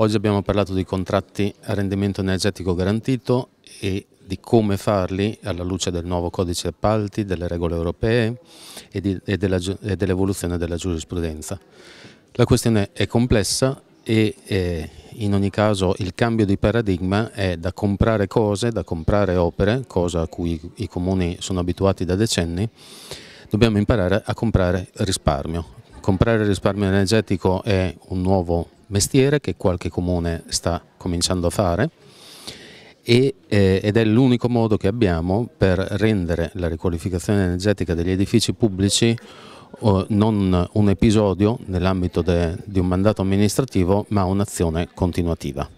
Oggi abbiamo parlato di contratti a rendimento energetico garantito e di come farli alla luce del nuovo codice appalti, delle regole europee e, di, e, della, e dell'evoluzione della giurisprudenza. La questione è complessa e eh, in ogni caso il cambio di paradigma è da comprare cose, da comprare opere, cosa a cui i comuni sono abituati da decenni, dobbiamo imparare a comprare risparmio. Comprare risparmio energetico è un nuovo mestiere che qualche comune sta cominciando a fare e, eh, ed è l'unico modo che abbiamo per rendere la riqualificazione energetica degli edifici pubblici eh, non un episodio nell'ambito di un mandato amministrativo ma un'azione continuativa.